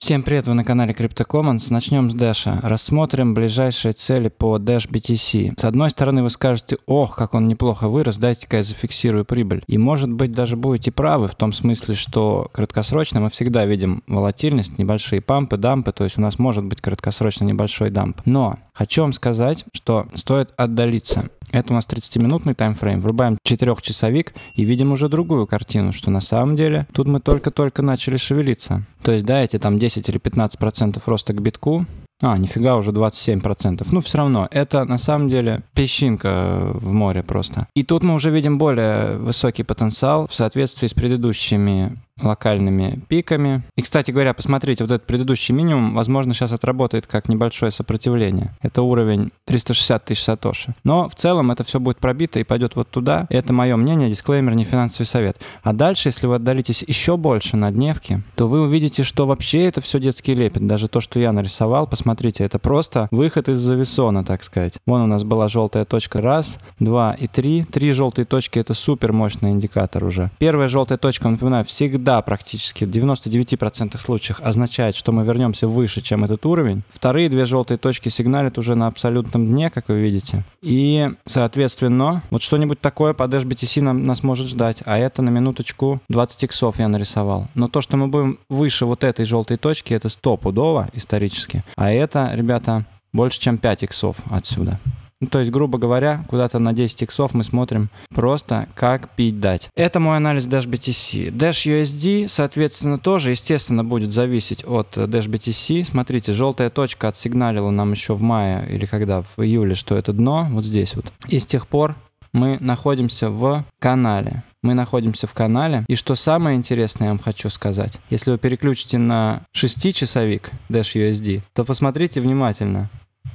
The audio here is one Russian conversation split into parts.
Всем привет, вы на канале CryptoCommons. Начнем с Дэша. Рассмотрим ближайшие цели по Dash BTC. С одной стороны, вы скажете, ох, как он неплохо вырос, дайте-ка я зафиксирую прибыль. И может быть даже будете правы в том смысле, что краткосрочно мы всегда видим волатильность, небольшие пампы, дампы, то есть у нас может быть краткосрочно небольшой дамп. Но хочу вам сказать, что стоит отдалиться. Это у нас 30-минутный таймфрейм. Врубаем 4-часовик и видим уже другую картину, что на самом деле тут мы только-только начали шевелиться. То есть, да, эти там 10 или 15% роста к битку, а, нифига, уже 27%. Ну, все равно, это на самом деле песчинка э, в море просто. И тут мы уже видим более высокий потенциал в соответствии с предыдущими локальными пиками. И, кстати говоря, посмотрите, вот этот предыдущий минимум, возможно, сейчас отработает как небольшое сопротивление. Это уровень 360 тысяч сатоши. Но в целом это все будет пробито и пойдет вот туда. Это мое мнение, дисклеймер, не финансовый совет. А дальше, если вы отдалитесь еще больше на дневке, то вы увидите, что вообще это все детский лепет. Даже то, что я нарисовал, посмотрите, это просто выход из зависона, так сказать. Вон у нас была желтая точка раз, два и три. Три желтые точки — это супер мощный индикатор уже. Первая желтая точка, напоминаю, всегда всегда практически в 99% случаях означает, что мы вернемся выше, чем этот уровень. Вторые две желтые точки сигналят уже на абсолютном дне, как вы видите. И, соответственно, вот что-нибудь такое под HBTC нам, нас может ждать. А это на минуточку 20 иксов я нарисовал. Но то, что мы будем выше вот этой желтой точки, это стопудово исторически. А это, ребята, больше, чем 5 иксов отсюда. Ну, то есть, грубо говоря, куда-то на 10 иксов мы смотрим просто, как пить дать. Это мой анализ Dash BTC. Dash USD, соответственно, тоже, естественно, будет зависеть от э, Dash BTC. Смотрите, желтая точка отсигналила нам еще в мае или когда, в июле, что это дно, вот здесь вот. И с тех пор мы находимся в канале. Мы находимся в канале. И что самое интересное, я вам хочу сказать. Если вы переключите на 6-часовик Dash USD, то посмотрите внимательно.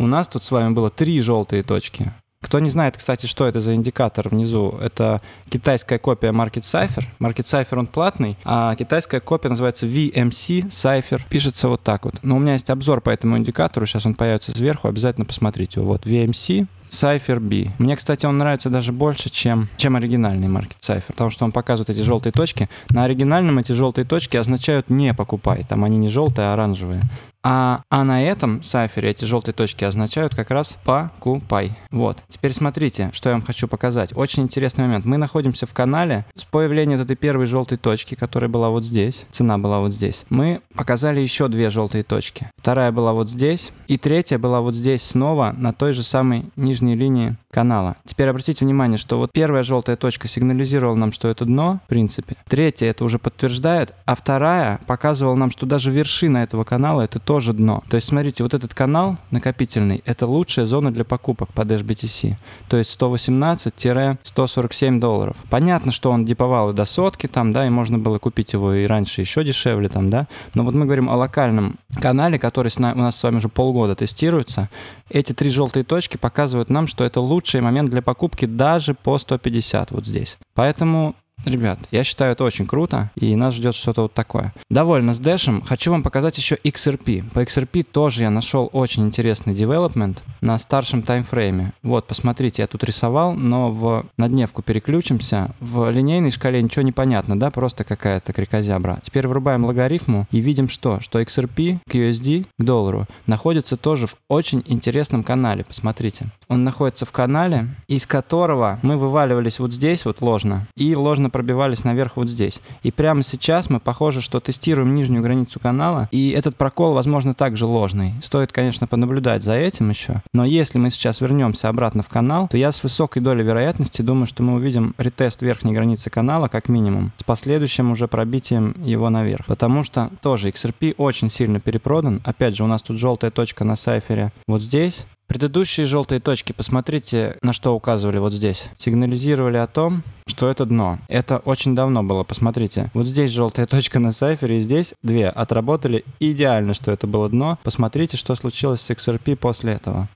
У нас тут с вами было три желтые точки. Кто не знает, кстати, что это за индикатор внизу, это китайская копия Market Cipher. Market Cipher, он платный, а китайская копия называется VMC Cipher. Пишется вот так вот. Но у меня есть обзор по этому индикатору, сейчас он появится сверху, обязательно посмотрите его. Вот VMC Cypher B. Мне, кстати, он нравится даже больше, чем, чем оригинальный Market Cypher, потому что он показывает эти желтые точки. На оригинальном эти желтые точки означают «не покупай». Там они не желтые, а оранжевые. А, а на этом сайфере эти желтые точки означают как раз покупай. Вот. Теперь смотрите, что я вам хочу показать. Очень интересный момент. Мы находимся в канале. С появлением этой первой желтой точки, которая была вот здесь, цена была вот здесь, мы показали еще две желтые точки. Вторая была вот здесь. И третья была вот здесь снова на той же самой нижней линии канала. Теперь обратите внимание, что вот первая желтая точка сигнализировала нам, что это дно, в принципе. Третья это уже подтверждает, а вторая показывала нам, что даже вершина этого канала это то, тоже дно. То есть, смотрите, вот этот канал накопительный, это лучшая зона для покупок под HBTC, то есть 118-147 долларов. Понятно, что он диповал и до сотки там, да, и можно было купить его и раньше еще дешевле там, да, но вот мы говорим о локальном канале, который у нас с вами уже полгода тестируется, эти три желтые точки показывают нам, что это лучший момент для покупки даже по 150 вот здесь. Поэтому Ребят, я считаю это очень круто, и нас ждет что-то вот такое. Довольно с Дэшем. Хочу вам показать еще XRP. По XRP тоже я нашел очень интересный development на старшем таймфрейме. Вот, посмотрите, я тут рисовал, но в, на дневку переключимся. В линейной шкале ничего не понятно, да, просто какая-то крикозябра. Теперь врубаем логарифму и видим что? Что XRP к USD, к доллару, находится тоже в очень интересном канале, посмотрите. Он находится в канале, из которого мы вываливались вот здесь вот ложно, и ложно пробивались наверх вот здесь. И прямо сейчас мы, похоже, что тестируем нижнюю границу канала, и этот прокол, возможно, также ложный. Стоит, конечно, понаблюдать за этим еще, но если мы сейчас вернемся обратно в канал, то я с высокой долей вероятности думаю, что мы увидим ретест верхней границы канала, как минимум, с последующим уже пробитием его наверх. Потому что тоже XRP очень сильно перепродан. Опять же, у нас тут желтая точка на сайфере вот здесь, Предыдущие желтые точки, посмотрите, на что указывали вот здесь. Сигнализировали о том, что это дно. Это очень давно было, посмотрите. Вот здесь желтая точка на сайфере, и здесь две. Отработали идеально, что это было дно. Посмотрите, что случилось с XRP после этого.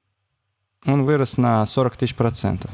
Он вырос на 40 тысяч процентов.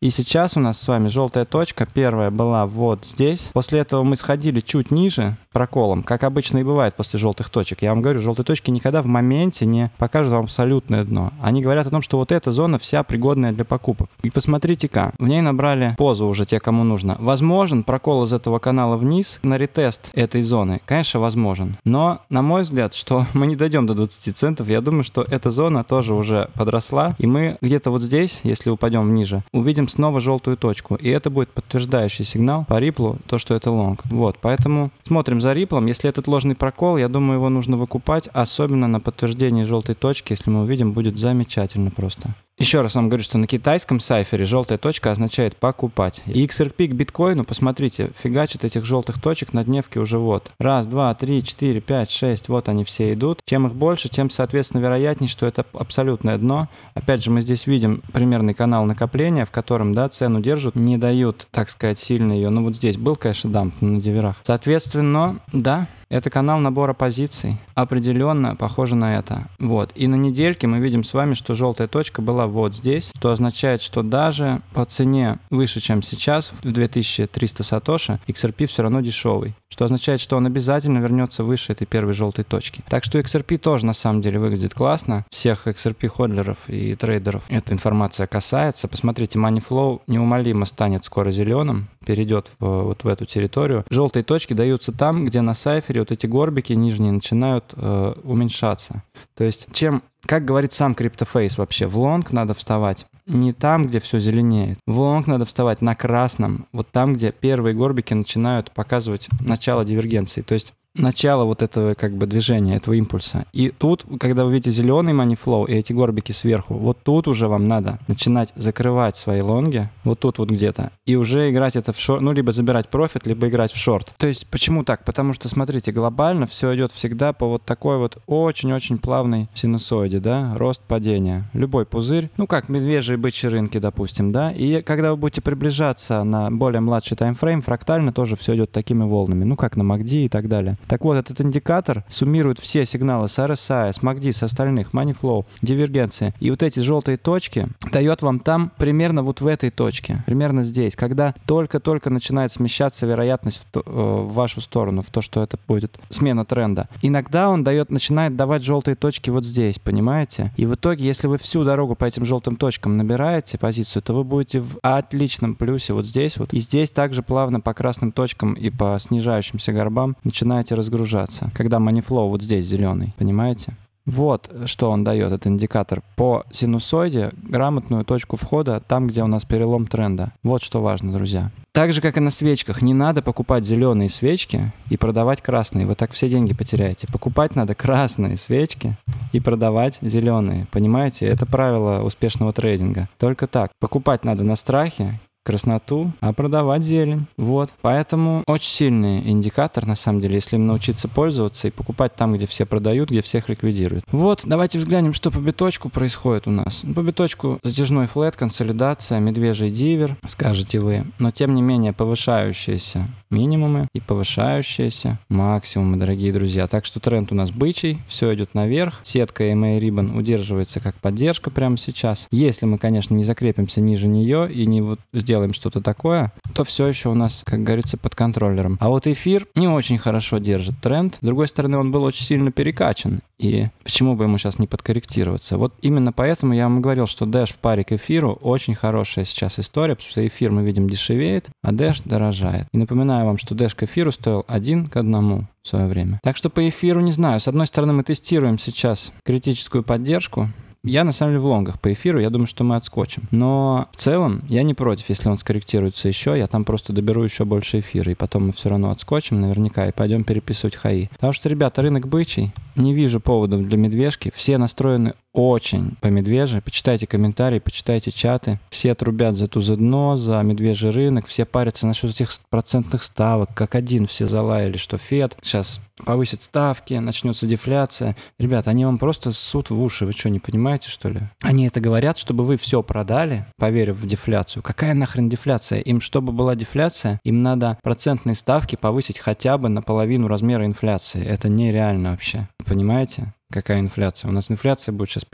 И сейчас у нас с вами желтая точка, первая была вот здесь. После этого мы сходили чуть ниже, проколом, как обычно и бывает после желтых точек. Я вам говорю, желтые точки никогда в моменте не покажут вам абсолютное дно. Они говорят о том, что вот эта зона вся пригодная для покупок. И посмотрите-ка, в ней набрали позу уже те, кому нужно. Возможен прокол из этого канала вниз на ретест этой зоны? Конечно, возможен. Но, на мой взгляд, что мы не дойдем до 20 центов, я думаю, что эта зона тоже уже подросла, и мы где-то вот здесь, если упадем ниже, увидим снова желтую точку, и это будет подтверждающий сигнал по риплу, то, что это лонг. Вот, поэтому смотрим за риплом. Если этот ложный прокол, я думаю, его нужно выкупать, особенно на подтверждении желтой точки, если мы увидим, будет замечательно просто. Еще раз вам говорю, что на китайском сайфере желтая точка означает покупать. И XRP к биткоину, посмотрите, фигачит этих желтых точек на дневке уже вот. Раз, два, три, четыре, пять, шесть, вот они все идут. Чем их больше, тем, соответственно, вероятнее, что это абсолютное дно. Опять же, мы здесь видим примерный канал накопления, в котором, да, цену держат, не дают, так сказать, сильно ее. Ну вот здесь был, конечно, дамп на диверах. Соответственно, да, это канал набора позиций. Определенно похоже на это. Вот. И на недельке мы видим с вами, что желтая точка была вот здесь, что означает, что даже по цене выше, чем сейчас, в 2300 сатоши, XRP все равно дешевый. Что означает, что он обязательно вернется выше этой первой желтой точки. Так что XRP тоже на самом деле выглядит классно. Всех XRP-ходлеров и трейдеров эта информация касается. Посмотрите, Money Flow неумолимо станет скоро зеленым, перейдет в, вот в эту территорию. Желтые точки даются там, где на сайфе кластере вот эти горбики нижние начинают э, уменьшаться. То есть чем, как говорит сам криптофейс вообще, в лонг надо вставать не там, где все зеленеет. В лонг надо вставать на красном, вот там, где первые горбики начинают показывать начало дивергенции. То есть начало вот этого как бы движения, этого импульса. И тут, когда вы видите зеленый манифлоу и эти горбики сверху, вот тут уже вам надо начинать закрывать свои лонги, вот тут вот где-то, и уже играть это в шорт, ну, либо забирать профит, либо играть в шорт. То есть почему так? Потому что, смотрите, глобально все идет всегда по вот такой вот очень-очень плавной синусоиде, да, рост-падение. Любой пузырь, ну, как медвежьи бычьи рынки, допустим, да, и когда вы будете приближаться на более младший таймфрейм, фрактально тоже все идет такими волнами, ну, как на МАКДИ и так далее. Так вот, этот индикатор суммирует все сигналы с RSI, с MACD, с остальных, Money Flow, дивергенции. И вот эти желтые точки дает вам там примерно вот в этой точке, примерно здесь, когда только-только начинает смещаться вероятность в, то, э, в вашу сторону, в то, что это будет смена тренда. Иногда он дает, начинает давать желтые точки вот здесь, понимаете? И в итоге, если вы всю дорогу по этим желтым точкам набираете позицию, то вы будете в отличном плюсе вот здесь вот. И здесь также плавно по красным точкам и по снижающимся горбам начинаете можете разгружаться. Когда money вот здесь зеленый, понимаете? Вот э, что он дает, этот индикатор. По синусоиде грамотную точку входа там, где у нас перелом тренда. Вот что важно, друзья. Так же, как и на свечках, не надо покупать зеленые свечки и продавать красные. Вы так все деньги потеряете. Покупать надо красные свечки и продавать зеленые. Понимаете? Это правило успешного трейдинга. Только так. Покупать надо на страхе, красноту, а продавать зелень. Вот. Поэтому очень сильный индикатор, на самом деле, если им научиться пользоваться и покупать там, где все продают, где всех ликвидируют. Вот, давайте взглянем, что по биточку происходит у нас. По биточку затяжной флет, консолидация, медвежий дивер, скажете вы. Но, тем не менее, повышающиеся минимумы и повышающиеся максимумы, дорогие друзья. Так что тренд у нас бычий, все идет наверх. Сетка EMA Ribbon удерживается как поддержка прямо сейчас. Если мы, конечно, не закрепимся ниже нее и не вот сделаем делаем что-то такое, то все еще у нас, как говорится, под контроллером. А вот эфир не очень хорошо держит тренд. С другой стороны, он был очень сильно перекачан. И почему бы ему сейчас не подкорректироваться? Вот именно поэтому я вам говорил, что Dash в паре к эфиру очень хорошая сейчас история, потому что эфир мы видим дешевеет, а Dash дорожает. И напоминаю вам, что Dash к эфиру стоил один к одному в свое время. Так что по эфиру не знаю. С одной стороны, мы тестируем сейчас критическую поддержку, я, на самом деле, в лонгах по эфиру, я думаю, что мы отскочим. Но в целом я не против, если он скорректируется еще, я там просто доберу еще больше эфира, и потом мы все равно отскочим наверняка и пойдем переписывать хаи. Потому что, ребята, рынок бычий, не вижу поводов для медвежки, все настроены очень по медвеже. Почитайте комментарии, почитайте чаты. Все трубят за ту за дно, за медвежий рынок. Все парятся насчет этих процентных ставок. Как один все залаяли, что Фед сейчас повысит ставки, начнется дефляция. Ребята, они вам просто суд в уши. Вы что, не понимаете, что ли? Они это говорят, чтобы вы все продали, поверив в дефляцию. Какая нахрен дефляция? Им, чтобы была дефляция, им надо процентные ставки повысить хотя бы наполовину размера инфляции. Это нереально вообще. Понимаете? какая инфляция. У нас инфляция будет сейчас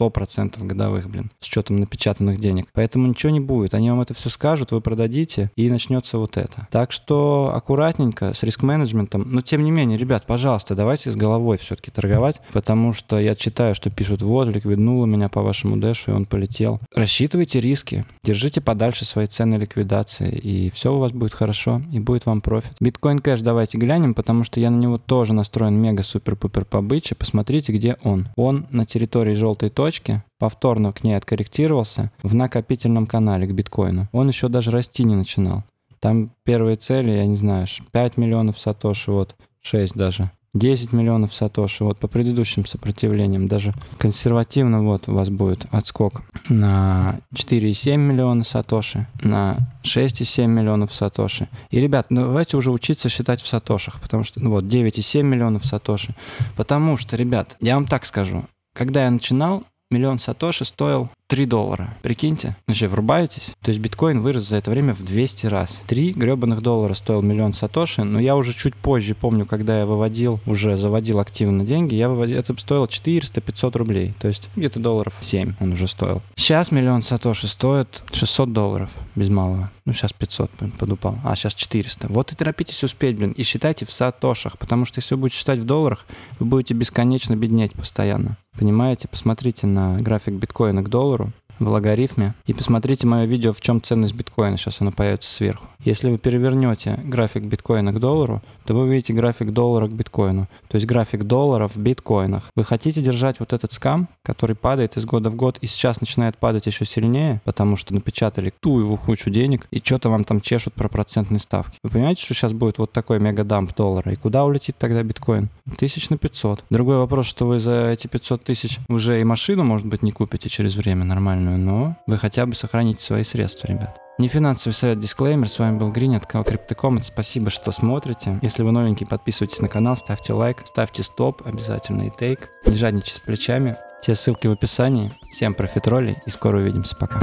50-100% годовых, блин, с учетом напечатанных денег. Поэтому ничего не будет. Они вам это все скажут, вы продадите, и начнется вот это. Так что аккуратненько с риск-менеджментом. Но тем не менее, ребят, пожалуйста, давайте с головой все-таки торговать, потому что я читаю, что пишут, вот, ликвиднуло меня по вашему дэшу, и он полетел. Рассчитывайте риски, держите подальше свои цены ликвидации, и все у вас будет хорошо, и будет вам профит. Биткоин кэш давайте глянем, потому что я на него тоже настроен мега-супер-пупер побыче. Посмотрите, Смотрите, где он. Он на территории желтой точки, повторно к ней откорректировался в накопительном канале к биткоину. Он еще даже расти не начинал. Там первые цели, я не знаю, 5 миллионов сатоши, вот 6 даже. 10 миллионов сатоши, вот по предыдущим сопротивлениям, даже консервативно вот у вас будет отскок на 4,7 миллиона сатоши, на 6,7 миллионов сатоши. И, ребят, давайте уже учиться считать в сатошах, потому что, ну вот, 9,7 миллионов сатоши. Потому что, ребят, я вам так скажу, когда я начинал, миллион сатоши стоил 3 доллара. Прикиньте, значит, ну, врубаетесь. То есть биткоин вырос за это время в 200 раз. 3 гребаных доллара стоил миллион сатоши, но я уже чуть позже помню, когда я выводил, уже заводил активно деньги, я выводил, это стоило 400-500 рублей. То есть где-то долларов 7 он уже стоил. Сейчас миллион сатоши стоит 600 долларов без малого. Ну, сейчас 500 блин, подупал. А, сейчас 400. Вот и торопитесь успеть, блин, и считайте в сатошах, потому что если вы будете считать в долларах, вы будете бесконечно беднеть постоянно. Понимаете? Посмотрите на график биткоина к доллару, в логарифме. И посмотрите мое видео «В чем ценность биткоина». Сейчас оно появится сверху. Если вы перевернете график биткоина к доллару, то вы увидите график доллара к биткоину. То есть график доллара в биткоинах. Вы хотите держать вот этот скам, который падает из года в год и сейчас начинает падать еще сильнее, потому что напечатали ту его хучу денег и что-то вам там чешут про процентные ставки. Вы понимаете, что сейчас будет вот такой мегадамп доллара? И куда улетит тогда биткоин? Тысяч на 500. Другой вопрос, что вы за эти 500 тысяч уже и машину, может быть, не купите через время нормально правильную, но вы хотя бы сохраните свои средства, ребят. Не финансовый совет, дисклеймер. С вами был Грин от канала Криптокоммент. Спасибо, что смотрите. Если вы новенький, подписывайтесь на канал, ставьте лайк, ставьте стоп, обязательно и тейк. Не жадничайте с плечами. Все ссылки в описании. Всем профитроли и скоро увидимся. Пока.